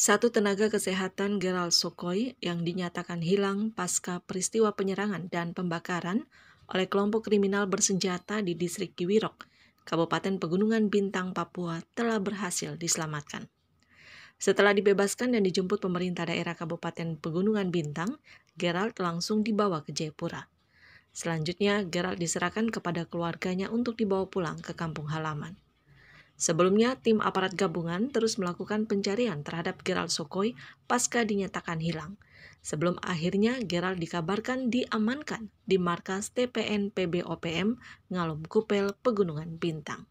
Satu tenaga kesehatan Gerald Sokoi yang dinyatakan hilang pasca peristiwa penyerangan dan pembakaran oleh kelompok kriminal bersenjata di distrik Kiwirok, Kabupaten Pegunungan Bintang, Papua telah berhasil diselamatkan. Setelah dibebaskan dan dijemput pemerintah daerah Kabupaten Pegunungan Bintang, Gerald langsung dibawa ke Jayapura. Selanjutnya, Gerald diserahkan kepada keluarganya untuk dibawa pulang ke kampung halaman. Sebelumnya, tim aparat gabungan terus melakukan pencarian terhadap Gerald Sokoi pasca dinyatakan hilang. Sebelum akhirnya Gerald dikabarkan diamankan di markas TPN PBOPM Ngalum Kupel, Pegunungan Bintang.